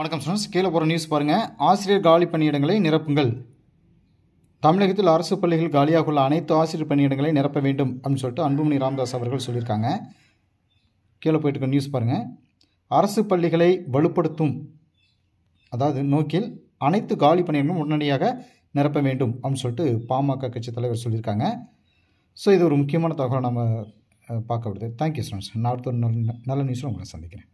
வணக்கம் ஸ்டூடெண்ட்ஸ் கீழே போகிற நியூஸ் பாருங்கள் ஆசிரியர் காலி பணியிடங்களை நிரப்புங்கள் தமிழகத்தில் அரசு பள்ளிகள் காலியாக உள்ள அனைத்து ஆசிரியர் பணியிடங்களை நிரப்ப வேண்டும் அப்படின்னு சொல்லிட்டு அன்புமணி ராமதாஸ் அவர்கள் சொல்லியிருக்காங்க கீழே போயிட்டு இருக்க நியூஸ் பாருங்கள் அரசு பள்ளிகளை வலுப்படுத்தும் அதாவது நோக்கில் அனைத்து காலி பணியிடங்களும் உடனடியாக நிரப்ப வேண்டும் அப்படின்னு சொல்லிட்டு பாமக கட்சி தலைவர் சொல்லியிருக்காங்க ஸோ இது ஒரு முக்கியமான தகவலை நம்ம பார்க்க வருது தேங்க்யூ ஸ்டூடெண்ட்ஸ் நான் அடுத்த ஒரு நல்ல நியூஸில் உங்களை சந்திக்கிறேன்